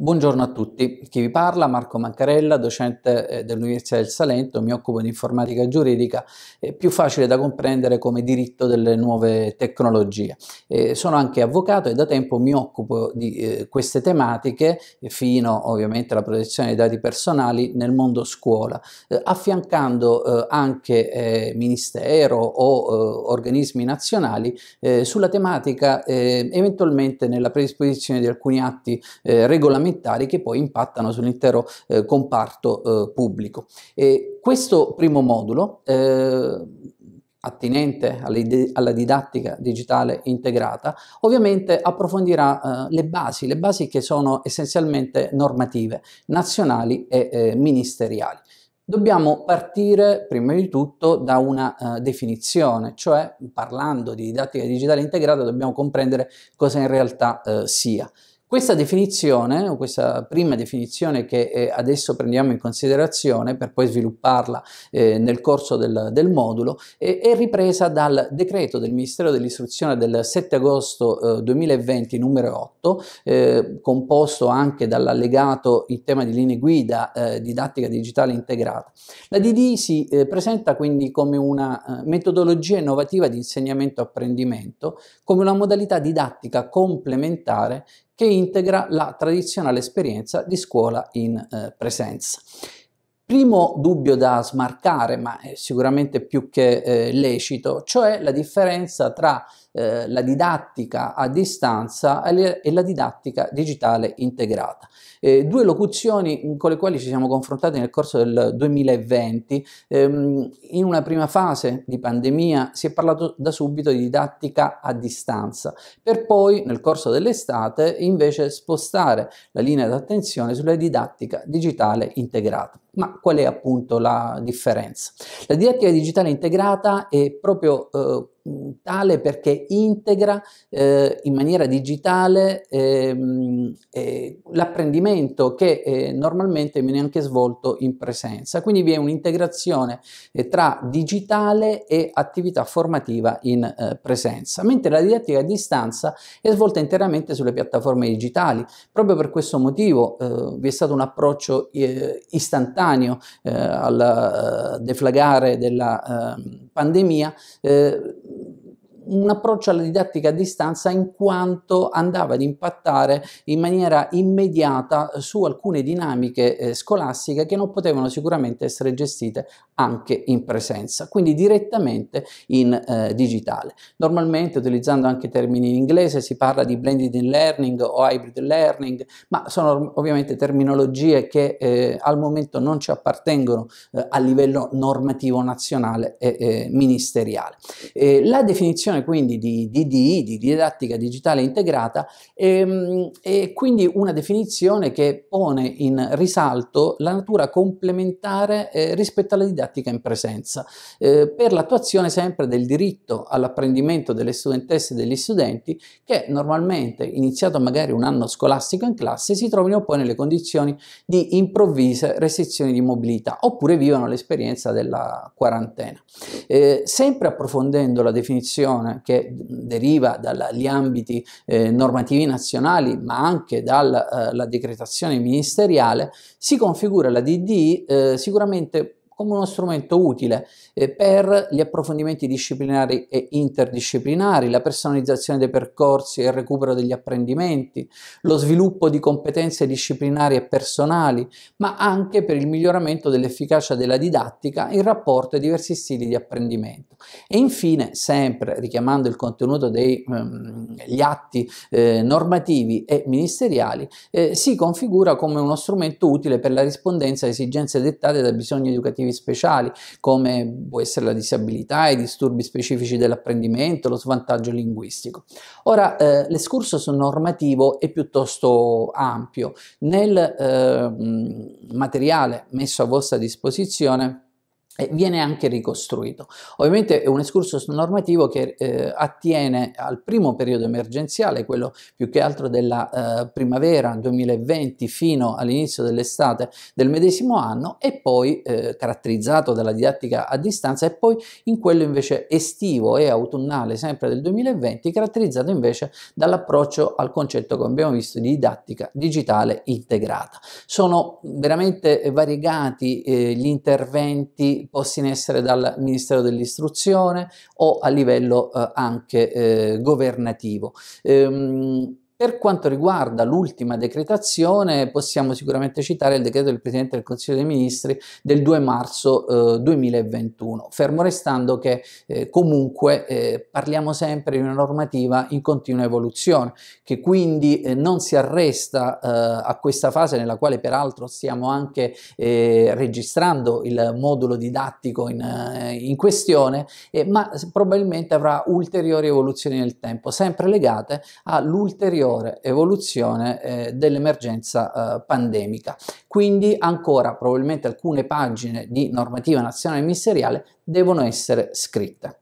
Buongiorno a tutti, chi vi parla Marco Mancarella, docente eh, dell'Università del Salento, mi occupo di informatica giuridica, eh, più facile da comprendere come diritto delle nuove tecnologie. Eh, sono anche avvocato e da tempo mi occupo di queste tematiche, fino ovviamente alla protezione dei dati personali nel mondo scuola, affiancando anche ministero o organismi nazionali sulla tematica eventualmente nella predisposizione di alcuni atti regolamentari parlamentari che poi impattano sull'intero eh, comparto eh, pubblico. E questo primo modulo eh, attinente alla didattica digitale integrata, ovviamente approfondirà eh, le basi, le basi che sono essenzialmente normative nazionali e eh, ministeriali. Dobbiamo partire prima di tutto da una eh, definizione, cioè parlando di didattica digitale integrata dobbiamo comprendere cosa in realtà eh, sia. Questa definizione, o questa prima definizione che eh, adesso prendiamo in considerazione per poi svilupparla eh, nel corso del, del modulo, è ripresa dal decreto del Ministero dell'Istruzione del 7 agosto 2020 eh, numero 8, composto anche dall'allegato in tema di linee guida didattica digitale integrata. La DD si presenta quindi come una metodologia innovativa di insegnamento-apprendimento, come una modalità didattica complementare che integra la tradizionale esperienza di scuola in eh, presenza. Primo dubbio da smarcare, ma è sicuramente più che eh, lecito, cioè la differenza tra eh, la didattica a distanza e la didattica digitale integrata. Eh, due locuzioni con le quali ci siamo confrontati nel corso del 2020. Ehm, in una prima fase di pandemia si è parlato da subito di didattica a distanza, per poi nel corso dell'estate invece spostare la linea d'attenzione sulla didattica digitale integrata. Ma qual è appunto la differenza? La didattica digitale integrata è proprio eh, tale perché integra eh, in maniera digitale eh, eh, l'apprendimento che eh, normalmente viene anche svolto in presenza. Quindi vi è un'integrazione eh, tra digitale e attività formativa in eh, presenza, mentre la didattica a distanza è svolta interamente sulle piattaforme digitali. Proprio per questo motivo vi è stato un approccio istantaneo al deflagare della ehm, pandemia un approccio alla didattica a distanza in quanto andava ad impattare in maniera immediata eh, su alcune dinamiche eh, scolastiche che non potevano sicuramente essere gestite anche in presenza, quindi direttamente in eh, digitale. Normalmente utilizzando anche termini in inglese si parla di blended learning o hybrid learning, ma sono ovviamente terminologie che eh, al momento non ci appartengono eh, a livello normativo nazionale e eh, ministeriale. la definizione soluzione quindi di DDI, di didattica digitale integrata, e, ehm, e quindi una definizione che pone in risalto la natura complementare eh, rispetto alla didattica in presenza, eh, per l'attuazione sempre del diritto all'apprendimento delle studentesse e degli studenti che normalmente, iniziato magari un anno scolastico in classe, si trovino poi nelle condizioni di improvvise restrizioni di mobilità oppure vivano l'esperienza della quarantena. Eh, sempre approfondendo la definizione eh, che deriva dagli ambiti eh, normativi nazionali ma anche dalla eh, decretazione ministeriale, si configura la DDI eh, sicuramente come uno strumento utile eh, per gli approfondimenti disciplinari e interdisciplinari, la personalizzazione dei percorsi e il recupero degli apprendimenti, lo sviluppo di competenze disciplinari e personali, ma anche per il miglioramento dell'efficacia della didattica in rapporto ai diversi stili di apprendimento. E infine, sempre richiamando il contenuto degli ehm, um, atti eh, normativi e ministeriali, eh, si configura come uno strumento utile per la rispondenza a esigenze dettate da bisogni educativi educativi speciali, come può essere la disabilità, i disturbi specifici dell'apprendimento, lo svantaggio linguistico. Ora, eh, l'escursus normativo è piuttosto ampio. Nel eh, mm, materiale messo a vostra disposizione viene anche ricostruito. Ovviamente è un escursus normativo che eh, attiene al primo periodo emergenziale, quello più che altro della eh, primavera 2020 fino all'inizio dell'estate del medesimo anno e poi eh, caratterizzato dalla didattica a distanza e poi in quello invece estivo e autunnale sempre del 2020 caratterizzato invece dall'approccio al concetto che abbiamo visto di didattica digitale integrata. Sono veramente variegati eh, gli interventi posti in essere dal Ministero dell'Istruzione o a livello eh, anche eh, governativo. Ehm, per quanto riguarda l'ultima decretazione, possiamo sicuramente citare il decreto del Presidente del Consiglio dei Ministri del 2 marzo eh, 2021, fermo restando che eh, comunque eh, parliamo sempre di una normativa in continua evoluzione, che quindi eh, non si arresta eh, a questa fase nella quale peraltro stiamo anche eh, registrando il modulo didattico in, in questione, ma probabilmente avrà ulteriori evoluzioni nel tempo, sempre legate all'ulteriore ulteriore evoluzione eh, dell'emergenza eh, pandemica. Quindi ancora probabilmente alcune pagine di normativa nazionale ministeriale devono essere scritte.